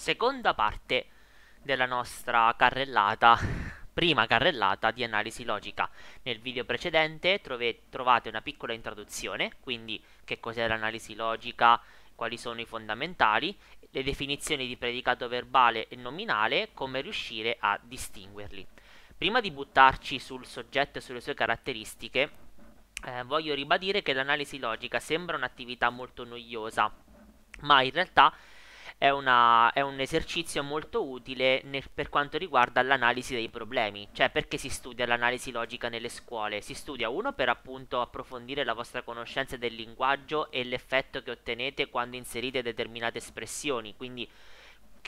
seconda parte della nostra carrellata, prima carrellata di analisi logica. Nel video precedente trovate una piccola introduzione, quindi che cos'è l'analisi logica, quali sono i fondamentali, le definizioni di predicato verbale e nominale, come riuscire a distinguerli. Prima di buttarci sul soggetto e sulle sue caratteristiche, eh, voglio ribadire che l'analisi logica sembra un'attività molto noiosa, ma in realtà è, una, è un esercizio molto utile nel, per quanto riguarda l'analisi dei problemi, cioè perché si studia l'analisi logica nelle scuole? Si studia uno per appunto approfondire la vostra conoscenza del linguaggio e l'effetto che ottenete quando inserite determinate espressioni, quindi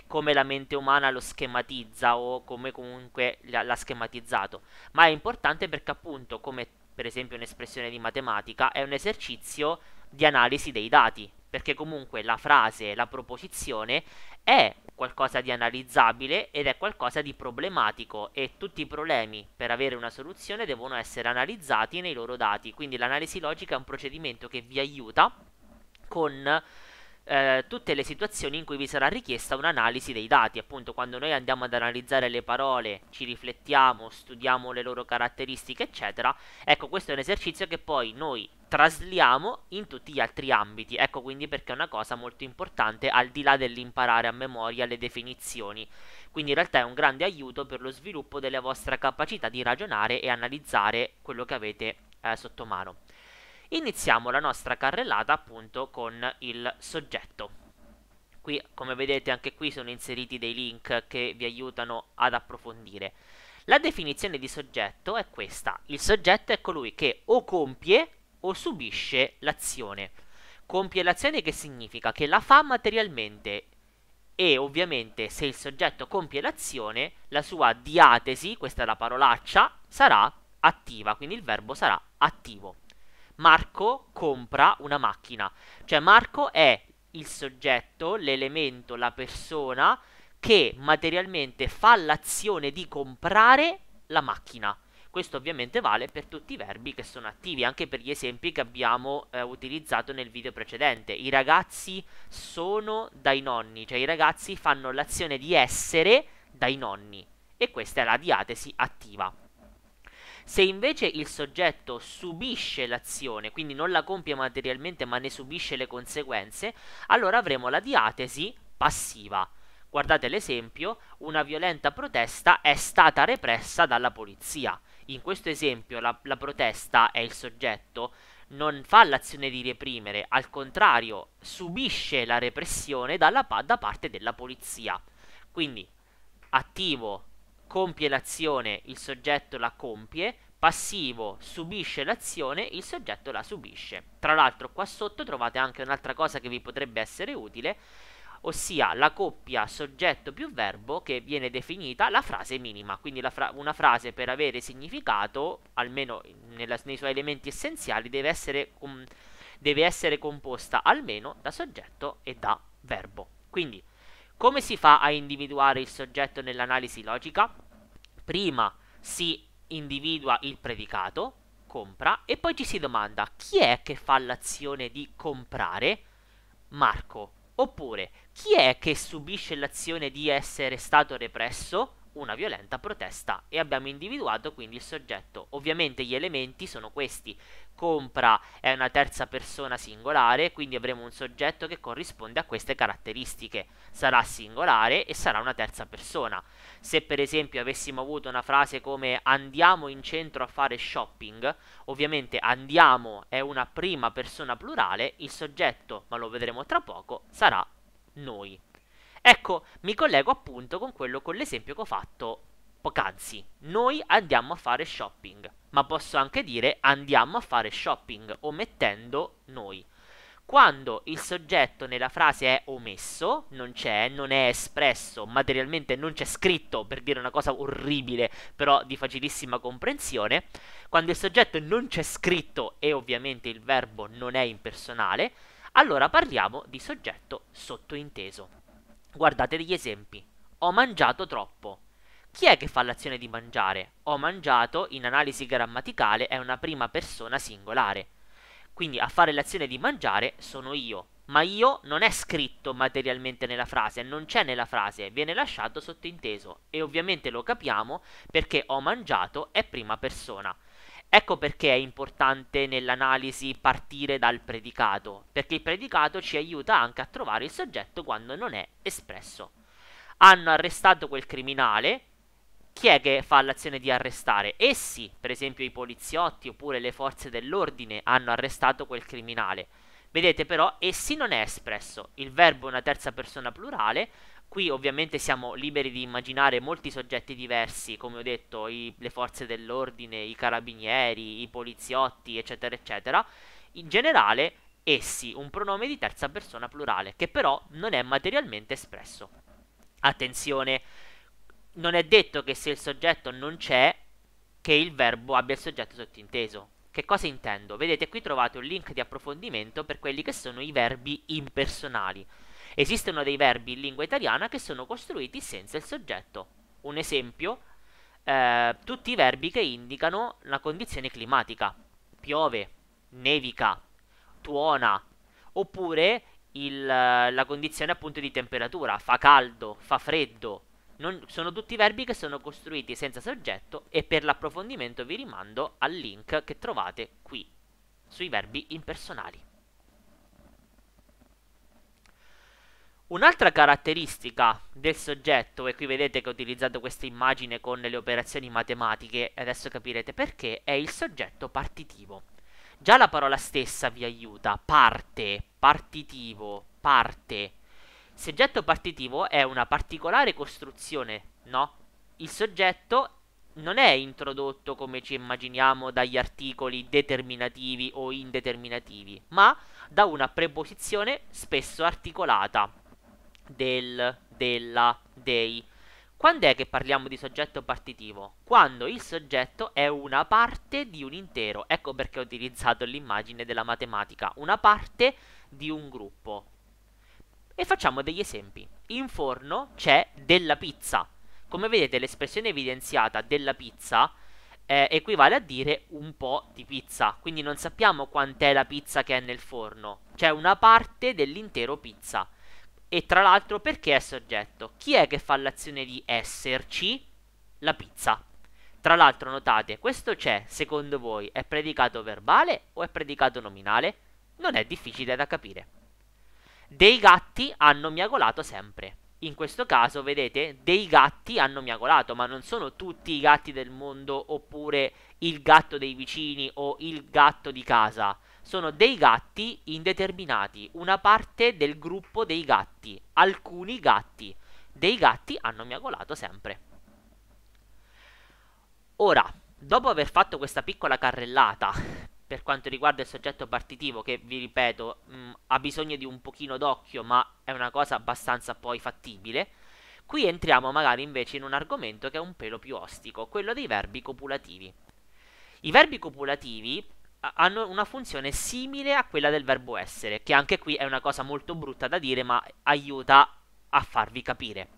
come la mente umana lo schematizza o come comunque l'ha schematizzato, ma è importante perché appunto come per esempio un'espressione di matematica è un esercizio di analisi dei dati, perché comunque la frase, la proposizione è qualcosa di analizzabile ed è qualcosa di problematico e tutti i problemi per avere una soluzione devono essere analizzati nei loro dati, quindi l'analisi logica è un procedimento che vi aiuta con eh, tutte le situazioni in cui vi sarà richiesta un'analisi dei dati, appunto quando noi andiamo ad analizzare le parole, ci riflettiamo, studiamo le loro caratteristiche, eccetera. Ecco, questo è un esercizio che poi noi trasliamo in tutti gli altri ambiti. Ecco quindi perché è una cosa molto importante al di là dell'imparare a memoria le definizioni. Quindi in realtà è un grande aiuto per lo sviluppo della vostra capacità di ragionare e analizzare quello che avete eh, sotto mano. Iniziamo la nostra carrellata appunto con il soggetto. Qui come vedete anche qui sono inseriti dei link che vi aiutano ad approfondire. La definizione di soggetto è questa. Il soggetto è colui che o compie o subisce l'azione. Compie l'azione che significa che la fa materialmente e ovviamente se il soggetto compie l'azione, la sua diatesi, questa è la parolaccia, sarà attiva, quindi il verbo sarà attivo. Marco compra una macchina, cioè Marco è il soggetto, l'elemento, la persona che materialmente fa l'azione di comprare la macchina. Questo ovviamente vale per tutti i verbi che sono attivi, anche per gli esempi che abbiamo eh, utilizzato nel video precedente. I ragazzi sono dai nonni, cioè i ragazzi fanno l'azione di essere dai nonni e questa è la diatesi attiva. Se invece il soggetto subisce l'azione, quindi non la compie materialmente ma ne subisce le conseguenze, allora avremo la diatesi passiva. Guardate l'esempio, una violenta protesta è stata repressa dalla polizia in questo esempio la, la protesta è il soggetto, non fa l'azione di reprimere, al contrario subisce la repressione dalla, da parte della polizia. Quindi attivo compie l'azione, il soggetto la compie, passivo subisce l'azione, il soggetto la subisce. Tra l'altro qua sotto trovate anche un'altra cosa che vi potrebbe essere utile, ossia la coppia soggetto più verbo che viene definita la frase minima, quindi fra- una frase per avere significato, almeno nella, nei suoi elementi essenziali, deve essere, com- deve essere composta almeno da soggetto e da verbo. Quindi, come si fa a individuare il soggetto nell'analisi logica? Prima si individua il predicato, compra, e poi ci si domanda chi è che fa l'azione di comprare? Marco. Oppure, chi è che subisce l'azione di essere stato represso? Una violenta protesta e abbiamo individuato quindi il soggetto. Ovviamente gli elementi sono questi, compra è una terza persona singolare, quindi avremo un soggetto che corrisponde a queste caratteristiche. Sarà singolare e sarà una terza persona. Se per esempio avessimo avuto una frase come andiamo in centro a fare shopping, ovviamente andiamo è una prima persona plurale, il soggetto, ma lo vedremo tra poco, sarà noi. Ecco, mi collego appunto con quello con l'esempio che ho fatto poc'anzi, noi andiamo a fare shopping, ma posso anche dire andiamo a fare shopping, omettendo noi. Quando il soggetto nella frase è omesso, non c'è, non è espresso, materialmente non c'è scritto per dire una cosa orribile, però di facilissima comprensione, quando il soggetto non c'è scritto e ovviamente il verbo non è impersonale, allora parliamo di soggetto sottointeso. Guardate degli esempi. Ho mangiato troppo chi è che fa l'azione di mangiare? Ho mangiato, in analisi grammaticale, è una prima persona singolare. Quindi a fare l'azione di mangiare sono io. Ma io non è scritto materialmente nella frase, non c'è nella frase, viene lasciato sottinteso. E ovviamente lo capiamo perché ho mangiato è prima persona. Ecco perché è importante nell'analisi partire dal predicato, perché il predicato ci aiuta anche a trovare il soggetto quando non è espresso. Hanno arrestato quel criminale, chi è che fa l'azione di arrestare? Essi, per esempio i poliziotti oppure le forze dell'ordine, hanno arrestato quel criminale. Vedete però, essi non è espresso, il verbo è una terza persona plurale, qui ovviamente siamo liberi di immaginare molti soggetti diversi, come ho detto, i, le forze dell'ordine, i carabinieri, i poliziotti, eccetera, eccetera. In generale, essi, un pronome di terza persona plurale, che però non è materialmente espresso. Attenzione! non è detto che se il soggetto non c'è, che il verbo abbia il soggetto sottinteso. Che cosa intendo? Vedete qui trovate un link di approfondimento per quelli che sono i verbi impersonali. Esistono dei verbi in lingua italiana che sono costruiti senza il soggetto. Un esempio, eh, tutti i verbi che indicano la condizione climatica. Piove, nevica, tuona, oppure il, la condizione appunto di temperatura, fa caldo, fa freddo, non, sono tutti verbi che sono costruiti senza soggetto e per l'approfondimento vi rimando al link che trovate qui sui verbi impersonali. Un'altra caratteristica del soggetto, e qui vedete che ho utilizzato questa immagine con le operazioni matematiche, adesso capirete perché, è il soggetto partitivo. Già la parola stessa vi aiuta, parte, partitivo, parte, soggetto partitivo è una particolare costruzione, no? Il soggetto non è introdotto come ci immaginiamo dagli articoli determinativi o indeterminativi, ma da una preposizione spesso articolata del, della, dei. Quando è che parliamo di soggetto partitivo? Quando il soggetto è una parte di un intero. Ecco perché ho utilizzato l'immagine della matematica, una parte di un gruppo. E facciamo degli esempi. In forno c'è della pizza. Come vedete l'espressione evidenziata della pizza eh, equivale a dire un po' di pizza. Quindi non sappiamo quant'è la pizza che è nel forno. C'è una parte dell'intero pizza. E tra l'altro perché è soggetto? Chi è che fa l'azione di esserci? La pizza. Tra l'altro notate, questo c'è, secondo voi, è predicato verbale o è predicato nominale? Non è difficile da capire dei gatti hanno miagolato sempre. In questo caso, vedete, dei gatti hanno miagolato, ma non sono tutti i gatti del mondo oppure il gatto dei vicini o il gatto di casa. Sono dei gatti indeterminati, una parte del gruppo dei gatti, alcuni gatti. Dei gatti hanno miagolato sempre. Ora, dopo aver fatto questa piccola carrellata per quanto riguarda il soggetto partitivo che vi ripeto mh, mm, ha bisogno di un pochino d'occhio ma è una cosa abbastanza poi fattibile qui entriamo magari invece in un argomento che è un pelo più ostico quello dei verbi copulativi i verbi copulativi hanno una funzione simile a quella del verbo essere che anche qui è una cosa molto brutta da dire ma aiuta a farvi capire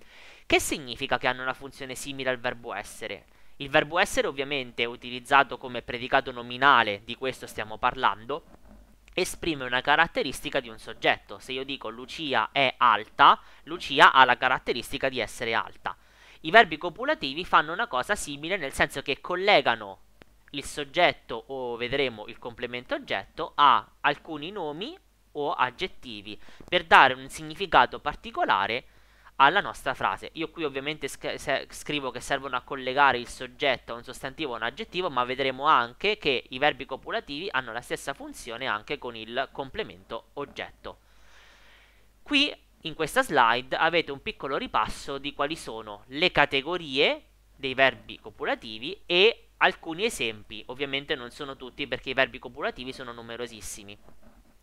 che significa che hanno una funzione simile al verbo essere il verbo essere ovviamente è utilizzato come predicato nominale, di questo stiamo parlando, esprime una caratteristica di un soggetto. Se io dico Lucia è alta, Lucia ha la caratteristica di essere alta. I verbi copulativi fanno una cosa simile nel senso che collegano il soggetto o vedremo il complemento oggetto a alcuni nomi o aggettivi per dare un significato particolare alla nostra frase. Io qui ovviamente scrivo che servono a collegare il soggetto a un sostantivo o un aggettivo, ma vedremo anche che i verbi copulativi hanno la stessa funzione anche con il complemento oggetto. Qui in questa slide avete un piccolo ripasso di quali sono le categorie dei verbi copulativi e alcuni esempi, ovviamente non sono tutti perché i verbi copulativi sono numerosissimi.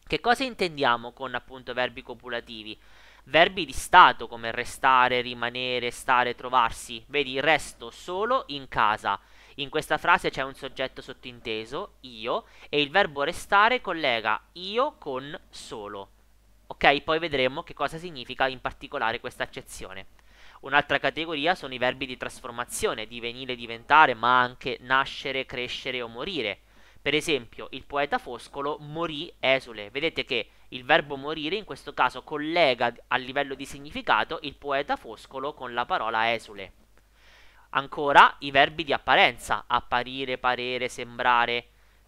Che cosa intendiamo con appunto verbi copulativi? verbi di stato come restare, rimanere, stare, trovarsi. Vedi, resto solo in casa. In questa frase c'è un soggetto sottinteso, io, e il verbo restare collega io con solo. Ok, poi vedremo che cosa significa in particolare questa accezione. Un'altra categoria sono i verbi di trasformazione, divenire, diventare, ma anche nascere, crescere o morire. Per esempio, il poeta Foscolo morì esule. Vedete che il verbo morire in questo caso collega a livello di significato il poeta foscolo con la parola esule. Ancora i verbi di apparenza, apparire, parere, sembrare.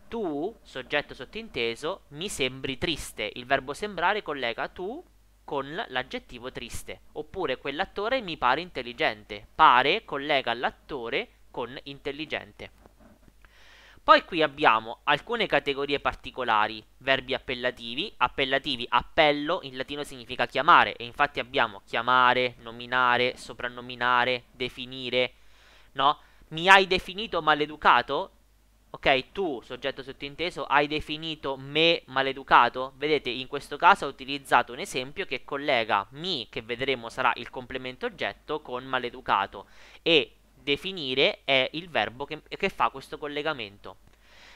Tu, soggetto sottinteso, mi sembri triste. Il verbo sembrare collega tu con l'aggettivo triste. Oppure quell'attore mi pare intelligente. Pare collega l'attore con intelligente. Poi qui abbiamo alcune categorie particolari, verbi appellativi, appellativi, appello in latino significa chiamare e infatti abbiamo chiamare, nominare, soprannominare, definire, no? Mi hai definito maleducato? Ok, tu, soggetto sottinteso, hai definito me maleducato? Vedete, in questo caso ho utilizzato un esempio che collega mi, che vedremo sarà il complemento oggetto, con maleducato e definire è il verbo che, che fa questo collegamento.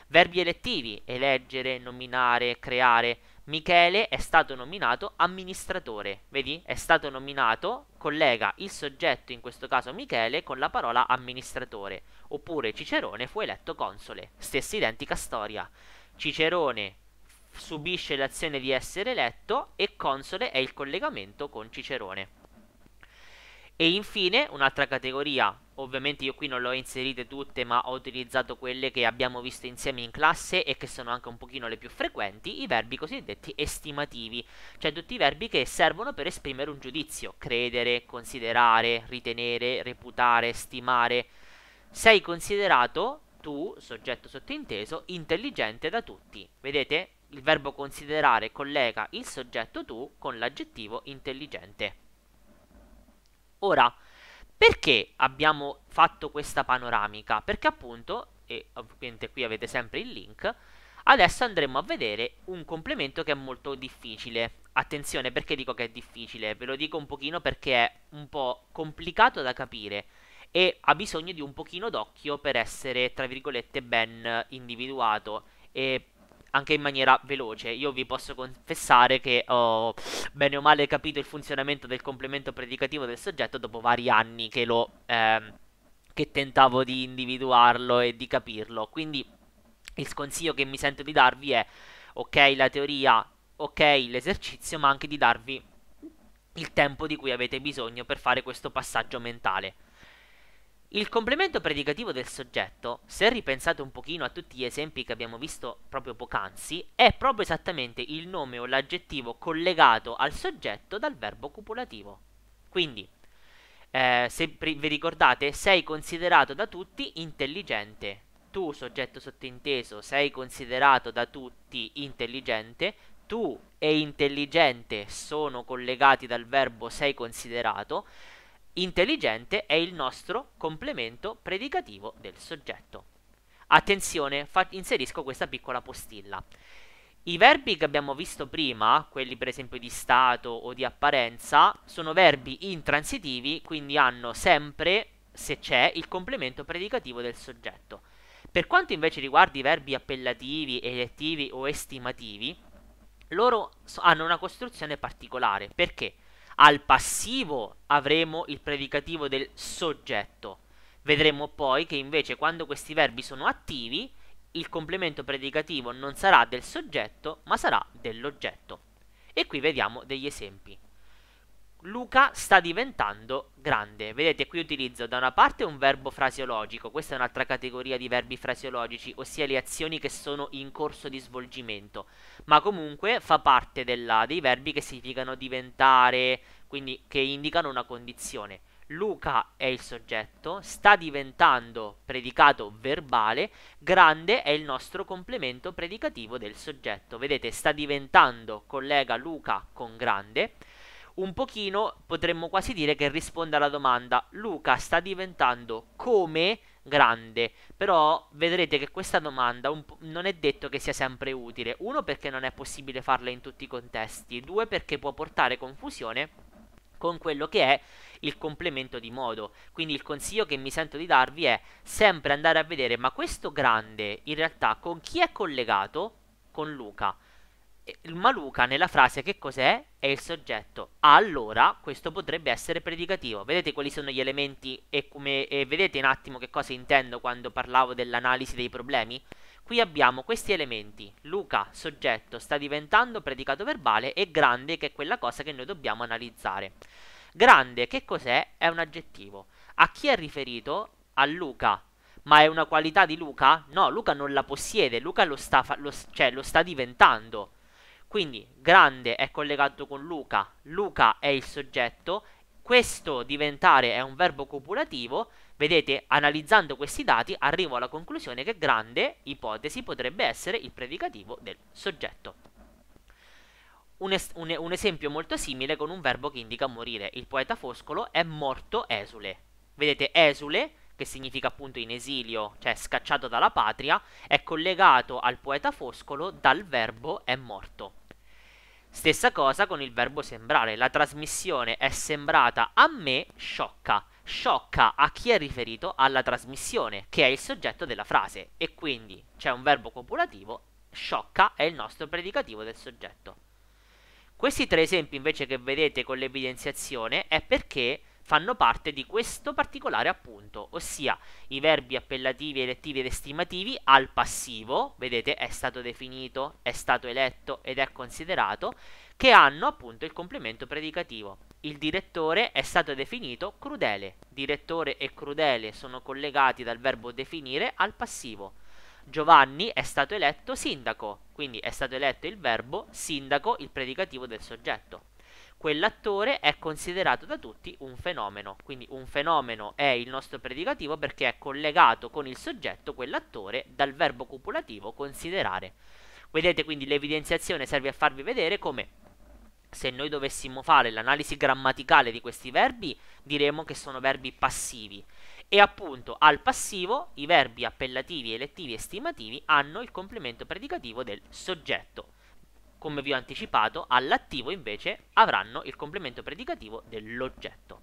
Verbi elettivi, eleggere, nominare, creare. Michele è stato nominato amministratore, vedi? È stato nominato, collega il soggetto, in questo caso Michele, con la parola amministratore. Oppure Cicerone fu eletto console, stessa identica storia. Cicerone subisce l'azione di essere eletto e console è il collegamento con Cicerone. E infine un'altra categoria, ovviamente io qui non le ho inserite tutte ma ho utilizzato quelle che abbiamo visto insieme in classe e che sono anche un pochino le più frequenti, i verbi cosiddetti estimativi, cioè tutti i verbi che servono per esprimere un giudizio, credere, considerare, ritenere, reputare, stimare. Sei considerato, tu, soggetto sottinteso, intelligente da tutti. Vedete? Il verbo considerare collega il soggetto tu con l'aggettivo intelligente. Ora, perché abbiamo fatto questa panoramica? Perché appunto, e ovviamente qui avete sempre il link, adesso andremo a vedere un complemento che è molto difficile. Attenzione perché dico che è difficile, ve lo dico un pochino perché è un po' complicato da capire e ha bisogno di un pochino d'occhio per essere, tra virgolette, ben individuato e anche in maniera veloce. Io vi posso confessare che ho bene o male capito il funzionamento del complemento predicativo del soggetto dopo vari anni che lo... Ehm, che tentavo di individuarlo e di capirlo. Quindi il consiglio che mi sento di darvi è ok la teoria, ok l'esercizio, ma anche di darvi il tempo di cui avete bisogno per fare questo passaggio mentale. Il complemento predicativo del soggetto, se ripensate un pochino a tutti gli esempi che abbiamo visto proprio poc'anzi, è proprio esattamente il nome o l'aggettivo collegato al soggetto dal verbo copulativo. Quindi, eh, se vi ricordate, sei considerato da tutti intelligente. Tu, soggetto sottinteso, sei considerato da tutti intelligente. Tu e intelligente sono collegati dal verbo sei considerato. Intelligente è il nostro complemento predicativo del soggetto. Attenzione, fa- inserisco questa piccola postilla. I verbi che abbiamo visto prima, quelli per esempio di stato o di apparenza, sono verbi intransitivi, quindi hanno sempre, se c'è, il complemento predicativo del soggetto. Per quanto invece riguarda i verbi appellativi, elettivi o estimativi, loro so- hanno una costruzione particolare. Perché? Al passivo avremo il predicativo del soggetto. Vedremo poi che invece quando questi verbi sono attivi, il complemento predicativo non sarà del soggetto, ma sarà dell'oggetto. E qui vediamo degli esempi. Luca sta diventando grande. Vedete, qui utilizzo da una parte un verbo fraseologico, questa è un'altra categoria di verbi fraseologici, ossia le azioni che sono in corso di svolgimento, ma comunque fa parte della, dei verbi che significano diventare, quindi che indicano una condizione. Luca è il soggetto, sta diventando predicato verbale, grande è il nostro complemento predicativo del soggetto. Vedete, sta diventando collega Luca con grande un pochino potremmo quasi dire che risponde alla domanda Luca sta diventando come grande, però vedrete che questa domanda non è detto che sia sempre utile, uno perché non è possibile farla in tutti i contesti, due perché può portare confusione con quello che è il complemento di modo. Quindi il consiglio che mi sento di darvi è sempre andare a vedere ma questo grande in realtà con chi è collegato? Con Luca il Maluca nella frase che cos'è? È il soggetto. Allora questo potrebbe essere predicativo. Vedete quali sono gli elementi e, come, e vedete un attimo che cosa intendo quando parlavo dell'analisi dei problemi? Qui abbiamo questi elementi. Luca, soggetto, sta diventando predicato verbale e grande che è quella cosa che noi dobbiamo analizzare. Grande, che cos'è? È un aggettivo. A chi è riferito? A Luca, ma è una qualità di Luca? No, Luca non la possiede, Luca lo sta, lo, cioè, lo sta diventando. Quindi grande è collegato con Luca, Luca è il soggetto, questo diventare è un verbo copulativo, vedete analizzando questi dati arrivo alla conclusione che grande, ipotesi, potrebbe essere il predicativo del soggetto. Un, es un, un, esempio molto simile con un verbo che indica morire. Il poeta Foscolo è morto esule. Vedete, esule, che significa appunto in esilio, cioè scacciato dalla patria, è collegato al poeta Foscolo dal verbo è morto. Stessa cosa con il verbo sembrare. La trasmissione è sembrata a me sciocca. Sciocca a chi è riferito alla trasmissione, che è il soggetto della frase. E quindi c'è un verbo copulativo, sciocca è il nostro predicativo del soggetto. Questi tre esempi invece che vedete con l'evidenziazione è perché fanno parte di questo particolare appunto, ossia i verbi appellativi, elettivi ed estimativi al passivo, vedete è stato definito, è stato eletto ed è considerato, che hanno appunto il complemento predicativo. Il direttore è stato definito crudele, direttore e crudele sono collegati dal verbo definire al passivo. Giovanni è stato eletto sindaco, quindi è stato eletto il verbo sindaco, il predicativo del soggetto quell'attore è considerato da tutti un fenomeno. Quindi un fenomeno è il nostro predicativo perché è collegato con il soggetto, quell'attore, dal verbo copulativo considerare. Vedete quindi l'evidenziazione serve a farvi vedere come se noi dovessimo fare l'analisi grammaticale di questi verbi, diremmo che sono verbi passivi. E appunto al passivo i verbi appellativi, elettivi e stimativi hanno il complemento predicativo del soggetto come vi ho anticipato, all'attivo invece avranno il complemento predicativo dell'oggetto.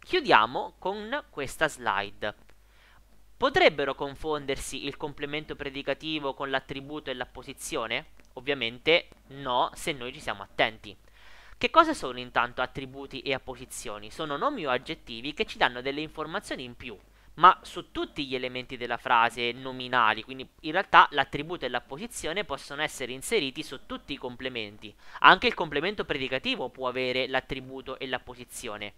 Chiudiamo con questa slide. Potrebbero confondersi il complemento predicativo con l'attributo e l'apposizione? Ovviamente no, se noi ci siamo attenti. Che cosa sono intanto attributi e apposizioni? Sono nomi o aggettivi che ci danno delle informazioni in più, ma su tutti gli elementi della frase nominali, quindi in realtà l'attributo e la posizione possono essere inseriti su tutti i complementi. Anche il complemento predicativo può avere l'attributo e la posizione.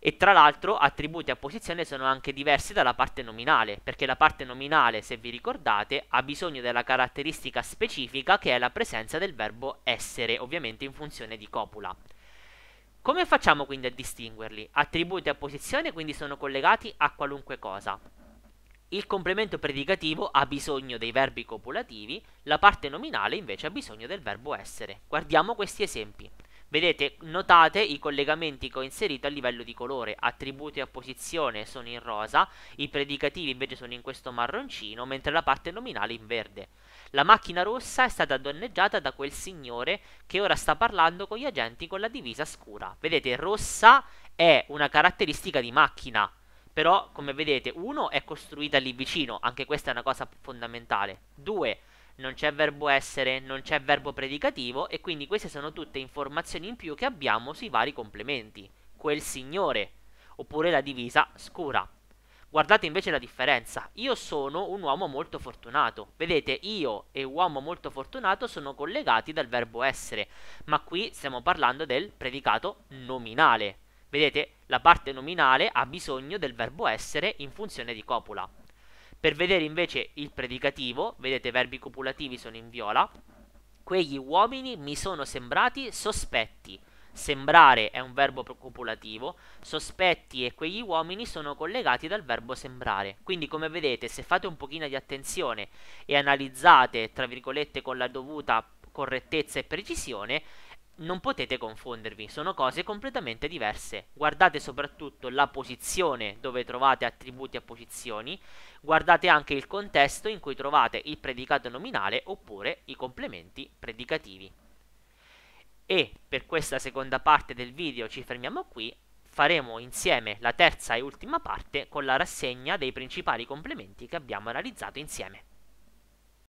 E tra l'altro attributi e posizione sono anche diversi dalla parte nominale, perché la parte nominale, se vi ricordate, ha bisogno della caratteristica specifica che è la presenza del verbo essere, ovviamente in funzione di copula. Come facciamo quindi a distinguerli? Attributi e posizione quindi sono collegati a qualunque cosa. Il complemento predicativo ha bisogno dei verbi copulativi, la parte nominale invece ha bisogno del verbo essere. Guardiamo questi esempi. Vedete, notate i collegamenti che ho inserito a livello di colore, attributi a posizione sono in rosa, i predicativi invece sono in questo marroncino, mentre la parte nominale in verde. La macchina rossa è stata danneggiata da quel signore che ora sta parlando con gli agenti con la divisa scura. Vedete, rossa è una caratteristica di macchina, però come vedete, uno è costruita lì vicino, anche questa è una cosa fondamentale. Due, non c'è verbo essere, non c'è verbo predicativo e quindi queste sono tutte informazioni in più che abbiamo sui vari complementi. Quel signore, oppure la divisa scura. Guardate invece la differenza. Io sono un uomo molto fortunato. Vedete, io e uomo molto fortunato sono collegati dal verbo essere, ma qui stiamo parlando del predicato nominale. Vedete, la parte nominale ha bisogno del verbo essere in funzione di copula. Per vedere invece il predicativo, vedete i verbi copulativi sono in viola, quegli uomini mi sono sembrati sospetti. Sembrare è un verbo copulativo, sospetti e quegli uomini sono collegati dal verbo sembrare. Quindi come vedete se fate un pochino di attenzione e analizzate, tra virgolette, con la dovuta correttezza e precisione, non potete confondervi, sono cose completamente diverse. Guardate soprattutto la posizione dove trovate attributi a posizioni, guardate anche il contesto in cui trovate il predicato nominale oppure i complementi predicativi. E per questa seconda parte del video ci fermiamo qui, faremo insieme la terza e ultima parte con la rassegna dei principali complementi che abbiamo analizzato insieme.